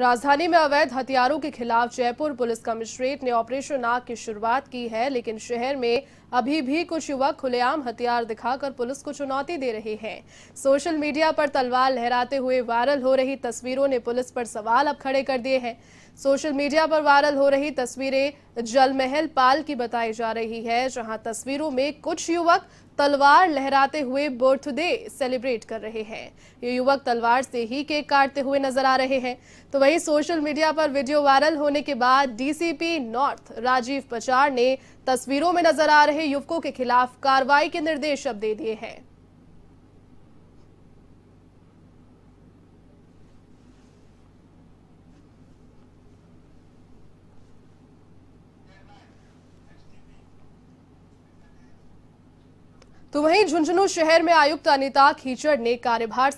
राजधानी में अवैध हथियारों के खिलाफ जयपुर पुलिस कमिश्नरेट ने ऑपरेशन आग की शुरुआत की है लेकिन शहर में अभी भी कुछ युवक खुलेआम हथियार दिखाकर पुलिस को चुनौती दे रहे हैं सोशल मीडिया पर तलवार लहराते हुए वायरल हो रही तस्वीरों ने पुलिस पर सवाल अब खड़े कर दिए हैं सोशल मीडिया पर वायरल हो रही तस्वीरें जलमहल पाल की बताई जा रही है जहां तस्वीरों में कुछ युवक तलवार लहराते हुए बर्थडे सेलिब्रेट कर रहे हैं ये युवक तलवार से ही केक काटते हुए नजर आ रहे हैं तो वहीं सोशल मीडिया पर वीडियो वायरल होने के बाद डीसीपी नॉर्थ राजीव पचार ने तस्वीरों में नजर आ रहे युवकों के खिलाफ कार्रवाई के निर्देश अब दे दिए हैं तो वहीं झुंझुनू शहर में आयुक्त अनिता खीचड़ ने कार्यभार